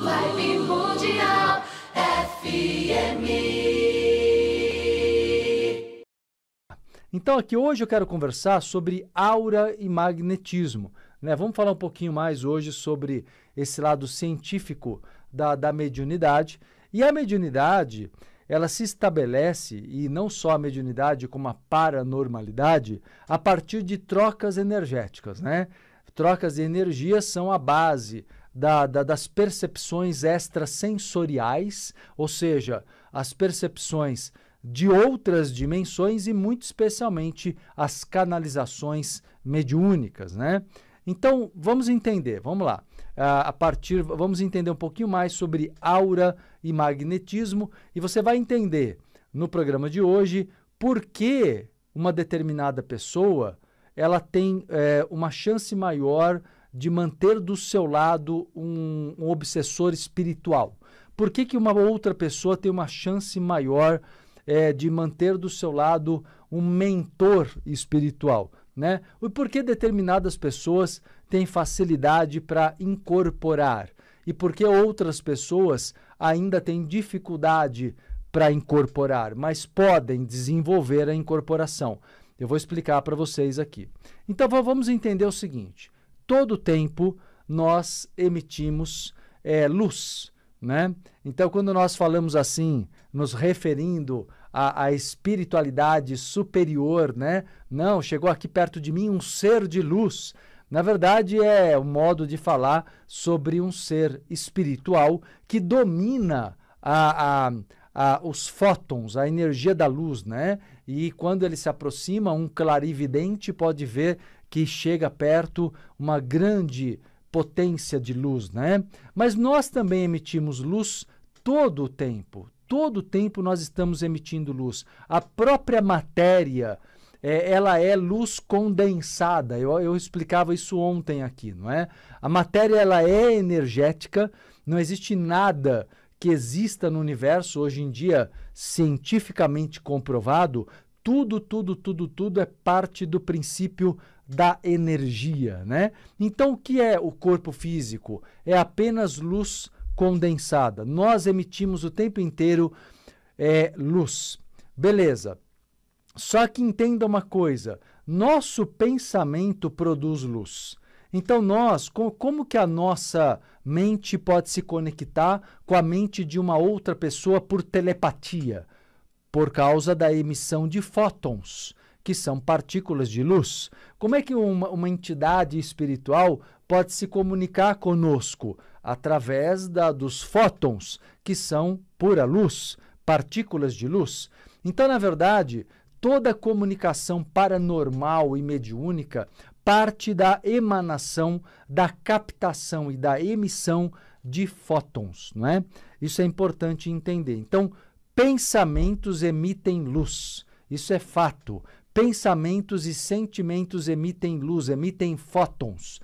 Vibe Mundial FM. Então aqui hoje eu quero conversar sobre aura e magnetismo. Né? Vamos falar um pouquinho mais hoje sobre esse lado científico da, da mediunidade. E a mediunidade, ela se estabelece, e não só a mediunidade, como a paranormalidade, a partir de trocas energéticas, né? Trocas de energia são a base da, da, das percepções extrasensoriais, ou seja, as percepções de outras dimensões e muito especialmente as canalizações mediúnicas, né? Então, vamos entender, vamos lá. Ah, a partir, vamos entender um pouquinho mais sobre aura e magnetismo e você vai entender no programa de hoje por que uma determinada pessoa ela tem é, uma chance maior de manter do seu lado um, um obsessor espiritual? Por que, que uma outra pessoa tem uma chance maior é, de manter do seu lado um mentor espiritual? Né? E por que determinadas pessoas têm facilidade para incorporar? E por que outras pessoas ainda têm dificuldade para incorporar, mas podem desenvolver a incorporação? Eu vou explicar para vocês aqui. Então vamos entender o seguinte: todo o tempo nós emitimos é, luz. Né? Então, quando nós falamos assim, nos referindo à, à, espiritualidade superior, né? não, chegou aqui perto de mim um ser de luz. Na verdade, é o um modo de falar sobre um ser espiritual que domina a, a, a, os fótons, a energia da luz, né? E quando ele se aproxima, um clarividente pode ver que chega perto uma grande potência de luz, né? Mas nós também emitimos luz todo o tempo. Todo o tempo nós estamos emitindo luz. A própria matéria, é, ela é luz condensada. Eu, eu explicava isso ontem aqui, não é? A matéria ela é energética, não existe nada que exista no universo hoje em dia cientificamente comprovado tudo, tudo, tudo, tudo é parte do princípio da energia, né? Então, o que é o corpo físico? É apenas luz condensada. Nós emitimos o tempo inteiro é, luz. Beleza. Só que entenda uma coisa: nosso pensamento produz luz. Então, nós, como que a nossa mente pode se conectar com a mente de uma outra pessoa por telepatia? por causa da emissão de fótons, que são partículas de luz. Como é que uma, uma entidade espiritual pode se comunicar conosco? Através da, dos fótons, que são pura luz, partículas de luz. Então, na verdade, toda comunicação paranormal e mediúnica parte da emanação, da captação e da emissão de fótons, não é? Isso é importante entender. Então, Pensamentos emitem luz. Isso é fato. Pensamentos e sentimentos emitem luz, emitem fótons.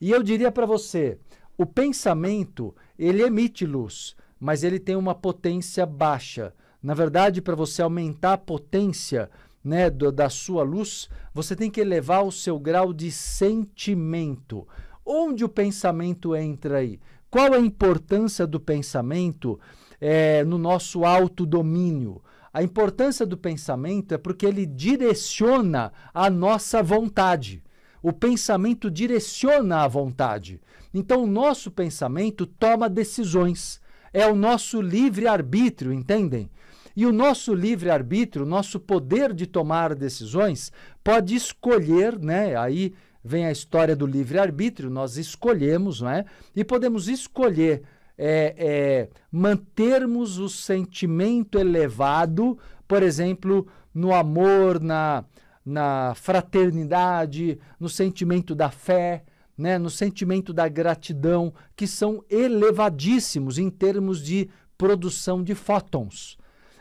E eu diria para você, o pensamento, ele emite luz, mas ele tem uma potência baixa. Na verdade, para você aumentar a potência né, do, da sua luz, você tem que elevar o seu grau de sentimento. Onde o pensamento entra aí? Qual a importância do pensamento? é, no nosso autodomínio. A importância do pensamento é porque ele direciona a nossa vontade. O pensamento direciona a vontade. Então, o nosso pensamento toma decisões. É o nosso livre-arbítrio, entendem? E o nosso livre-arbítrio, o nosso poder de tomar decisões, pode escolher, né? Aí vem a história do livre-arbítrio, nós escolhemos, né? E podemos escolher é, é, mantermos o sentimento elevado, por exemplo, no amor, na, na fraternidade, no sentimento da fé, né, no sentimento da gratidão, que são elevadíssimos em termos de produção de fótons.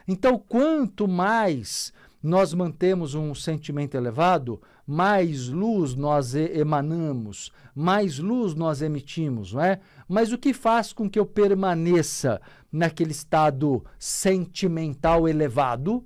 Então, quanto mais nós mantemos um sentimento elevado, mais luz nós emanamos, mais luz nós emitimos, não é? Mas o que faz com que eu permaneça naquele estado sentimental elevado?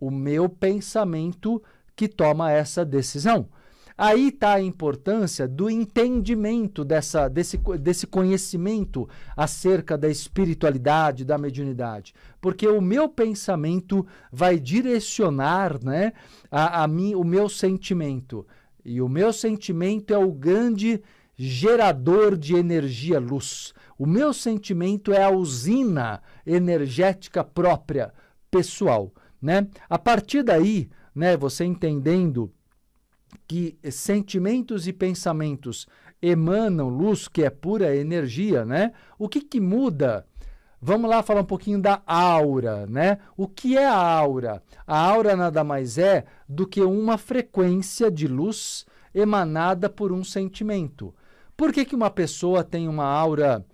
O meu pensamento que toma essa decisão. Aí está a importância do entendimento dessa, desse, desse conhecimento acerca da espiritualidade, da mediunidade. Porque o meu pensamento vai direcionar né, a, a mim, o meu sentimento. E o meu sentimento é o grande gerador de energia luz. O meu sentimento é a usina energética própria, pessoal. Né? A partir daí, né, você entendendo que sentimentos e pensamentos emanam luz, que é pura energia, né? O que, que muda? Vamos lá falar um pouquinho da aura, né? O que é a aura? A aura nada mais é do que uma frequência de luz emanada por um sentimento. Por que, que uma pessoa tem uma aura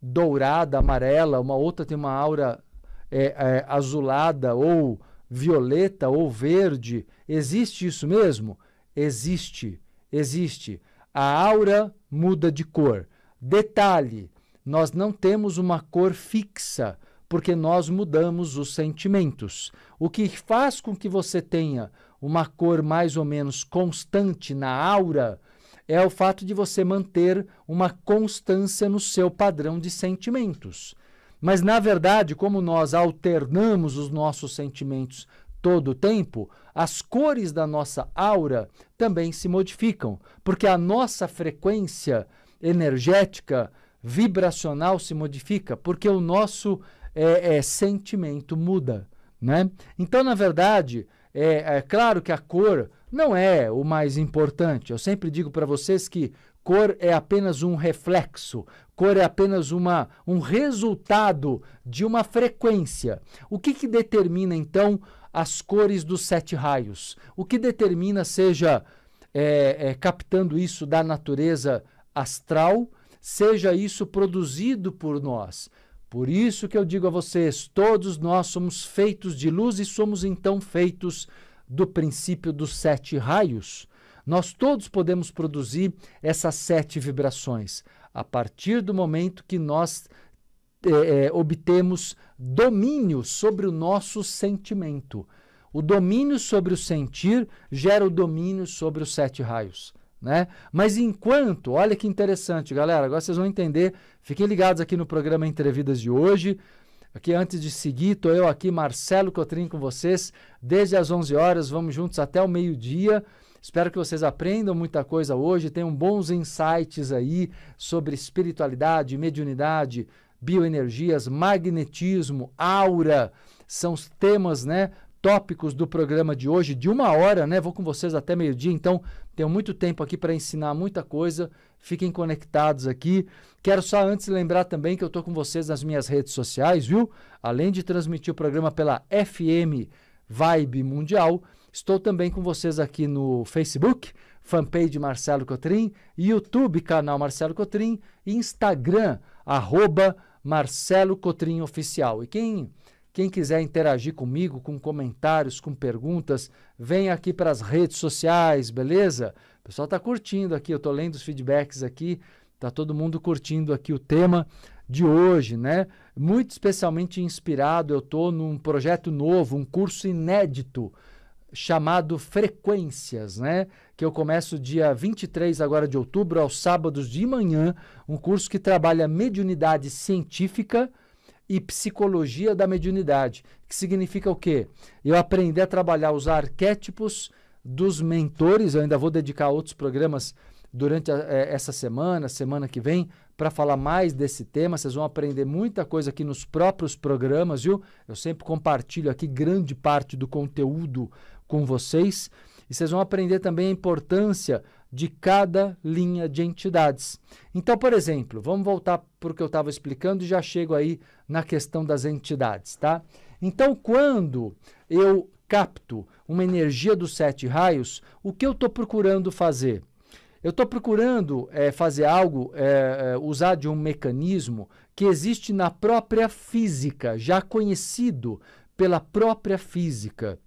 dourada, amarela, uma outra tem uma aura é, é, azulada ou violeta ou verde? Existe isso mesmo? Existe, existe. A aura muda de cor. Detalhe: nós não temos uma cor fixa, porque nós mudamos os sentimentos. O que faz com que você tenha uma cor mais ou menos constante na aura é o fato de você manter uma constância no seu padrão de sentimentos. Mas, na verdade, como nós alternamos os nossos sentimentos todo o tempo, as cores da nossa aura também se modificam, porque a nossa frequência energética vibracional se modifica, porque o nosso é, é, sentimento muda. Né? Então, na verdade, é, é claro que a cor não é o mais importante. Eu sempre digo para vocês que cor é apenas um reflexo, cor é apenas uma, um resultado de uma frequência. O que, que determina, então, as cores dos sete raios. O que determina seja é, é, captando isso da natureza astral, seja isso produzido por nós. Por isso que eu digo a vocês: todos nós somos feitos de luz e somos então feitos do princípio dos sete raios. Nós todos podemos produzir essas sete vibrações a partir do momento que nós é, é, obtemos domínio sobre o nosso sentimento. O domínio sobre o sentir gera o domínio sobre os sete raios. Né? Mas enquanto, olha que interessante, galera, agora vocês vão entender. Fiquem ligados aqui no programa Entrevidas de hoje. Aqui antes de seguir, estou eu aqui, Marcelo Cotrim, com vocês, desde as 11 horas, vamos juntos até o meio-dia. Espero que vocês aprendam muita coisa hoje, tenham bons insights aí sobre espiritualidade, mediunidade, bioenergias, magnetismo, aura, são os temas, né? Tópicos do programa de hoje, de uma hora, né? Vou com vocês até meio-dia, então tenho muito tempo aqui para ensinar muita coisa. Fiquem conectados aqui. Quero só antes lembrar também que eu estou com vocês nas minhas redes sociais, viu? Além de transmitir o programa pela FM Vibe Mundial, estou também com vocês aqui no Facebook, fanpage Marcelo Cotrim, YouTube, canal Marcelo Cotrim, Instagram, arroba Marcelo Cotrim Oficial. E quem, quem quiser interagir comigo, com comentários, com perguntas, vem aqui para as redes sociais, beleza? O pessoal está curtindo aqui, eu estou lendo os feedbacks aqui, está todo mundo curtindo aqui o tema de hoje, né? Muito especialmente inspirado, eu estou num projeto novo, um curso inédito chamado Frequências, né? Que eu começo dia 23 agora de outubro aos sábados de manhã, um curso que trabalha mediunidade científica e psicologia da mediunidade, que significa o quê? Eu aprender a trabalhar os arquétipos dos mentores, eu ainda vou dedicar outros programas durante a, eh, essa semana, semana que vem, para falar mais desse tema. Vocês vão aprender muita coisa aqui nos próprios programas, viu? Eu sempre compartilho aqui grande parte do conteúdo com vocês e vocês vão aprender também a importância de cada linha de entidades. Então, por exemplo, vamos voltar para o que eu estava explicando e já chego aí na questão das entidades, tá? Então, quando eu capto uma energia dos sete raios, o que eu estou procurando fazer? Eu estou procurando é, fazer algo, é, é, usar de um mecanismo que existe na própria física, já conhecido pela própria física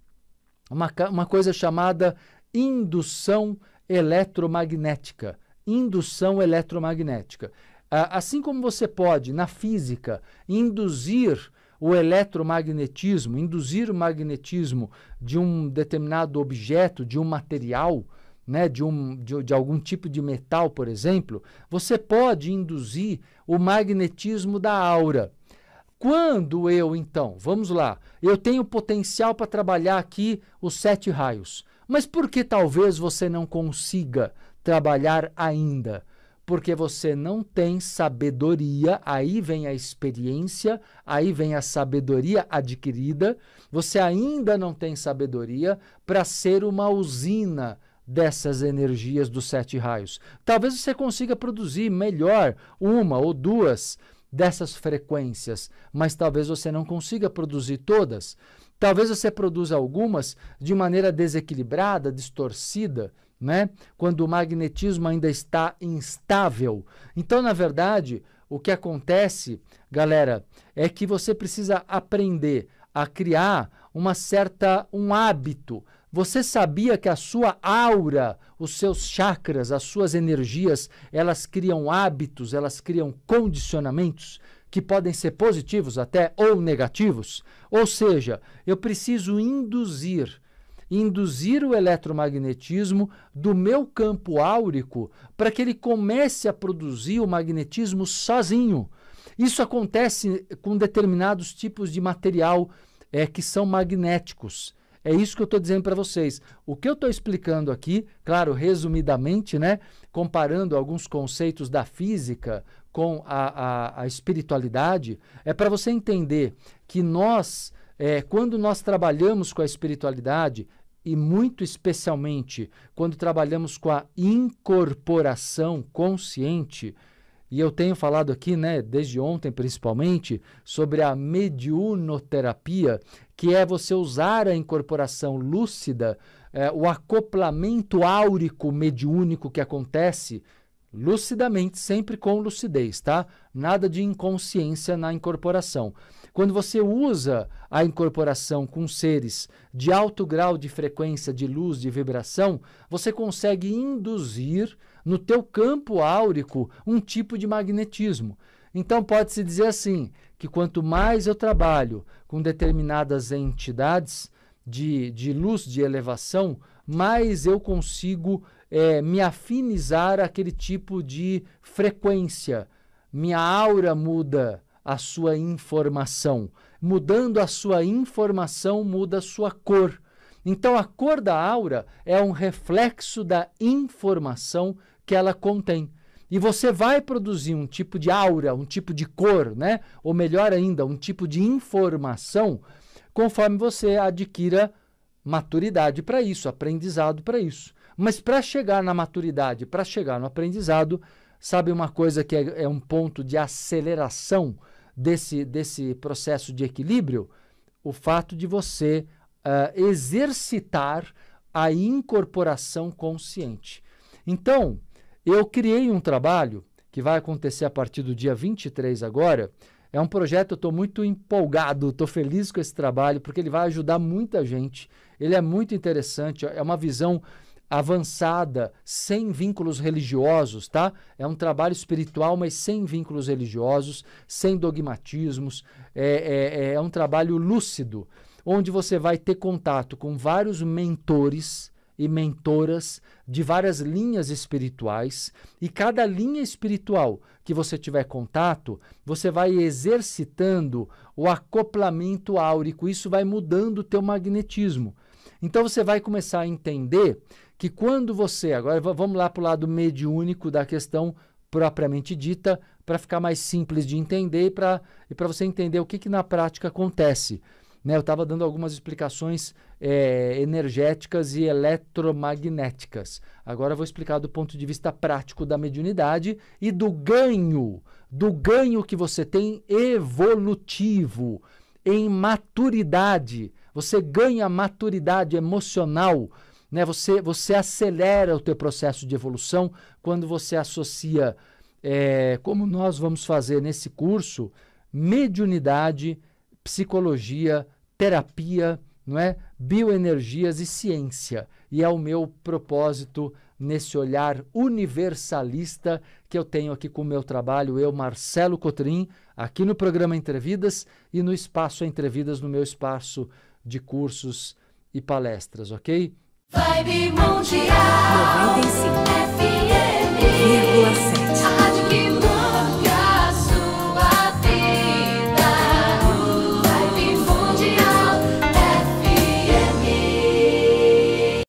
uma, uma coisa chamada indução eletromagnética. Indução eletromagnética. Assim como você pode, na física, induzir o eletromagnetismo, induzir o magnetismo de um determinado objeto, de um material, né, de, um, de, de algum tipo de metal, por exemplo, você pode induzir o magnetismo da aura. Quando eu, então, vamos lá, eu tenho potencial para trabalhar aqui os sete raios, mas por que talvez você não consiga trabalhar ainda? Porque você não tem sabedoria, aí vem a experiência, aí vem a sabedoria adquirida, você ainda não tem sabedoria para ser uma usina dessas energias dos sete raios. Talvez você consiga produzir melhor uma ou duas dessas frequências, mas talvez você não consiga produzir todas. Talvez você produza algumas de maneira desequilibrada, distorcida, né? Quando o magnetismo ainda está instável. Então, na verdade, o que acontece, galera, é que você precisa aprender a criar uma certa um hábito você sabia que a sua aura, os seus chakras, as suas energias, elas criam hábitos, elas criam condicionamentos que podem ser positivos até ou negativos? Ou seja, eu preciso induzir induzir o eletromagnetismo do meu campo áurico para que ele comece a produzir o magnetismo sozinho. Isso acontece com determinados tipos de material é, que são magnéticos. É isso que eu estou dizendo para vocês. O que eu estou explicando aqui, claro, resumidamente, né, comparando alguns conceitos da física com a, a, a espiritualidade, é para você entender que nós, é, quando nós trabalhamos com a espiritualidade, e muito especialmente quando trabalhamos com a incorporação consciente, e eu tenho falado aqui, né, desde ontem principalmente, sobre a mediunoterapia, que é você usar a incorporação lúcida, é, o acoplamento áurico mediúnico que acontece lucidamente, sempre com lucidez, tá? Nada de inconsciência na incorporação. Quando você usa a incorporação com seres de alto grau de frequência de luz, de vibração, você consegue induzir no teu campo áurico um tipo de magnetismo. Então pode-se dizer assim, que quanto mais eu trabalho com determinadas entidades de, de luz de elevação, mais eu consigo é, me afinizar àquele tipo de frequência. Minha aura muda a sua informação. Mudando a sua informação, muda a sua cor. Então, a cor da aura é um reflexo da informação que ela contém. E você vai produzir um tipo de aura, um tipo de cor, né? Ou melhor ainda, um tipo de informação, conforme você adquira maturidade para isso, aprendizado para isso. Mas para chegar na maturidade, para chegar no aprendizado, sabe uma coisa que é, é um ponto de aceleração desse, desse processo de equilíbrio? O fato de você uh, exercitar a incorporação consciente. Então, eu criei um trabalho que vai acontecer a partir do dia 23 agora. É um projeto, eu estou muito empolgado, estou feliz com esse trabalho, porque ele vai ajudar muita gente. Ele é muito interessante, é uma visão avançada, sem vínculos religiosos, tá? É um trabalho espiritual, mas sem vínculos religiosos, sem dogmatismos. É, é, é, é um trabalho lúcido onde você vai ter contato com vários mentores e mentoras de várias linhas espirituais, e cada linha espiritual que você tiver contato, você vai exercitando o acoplamento áurico, isso vai mudando o teu magnetismo. Então você vai começar a entender que quando você, agora vamos lá para o lado mediúnico da questão propriamente dita, para ficar mais simples de entender e para e você entender o que, que na prática acontece. Né, eu estava dando algumas explicações é, energéticas e eletromagnéticas. Agora eu vou explicar do ponto de vista prático da mediunidade e do ganho, do ganho que você tem evolutivo, em maturidade. Você ganha maturidade emocional. Né? Você, você acelera o teu processo de evolução quando você associa, é, como nós vamos fazer nesse curso, mediunidade, psicologia terapia, não é? bioenergias e ciência. E é o meu propósito nesse olhar universalista que eu tenho aqui com o meu trabalho, eu, Marcelo Cotrim, aqui no programa Entrevidas e no espaço Entrevidas, no meu espaço de cursos e palestras, ok? Vibe Mundial 95 FM 1,7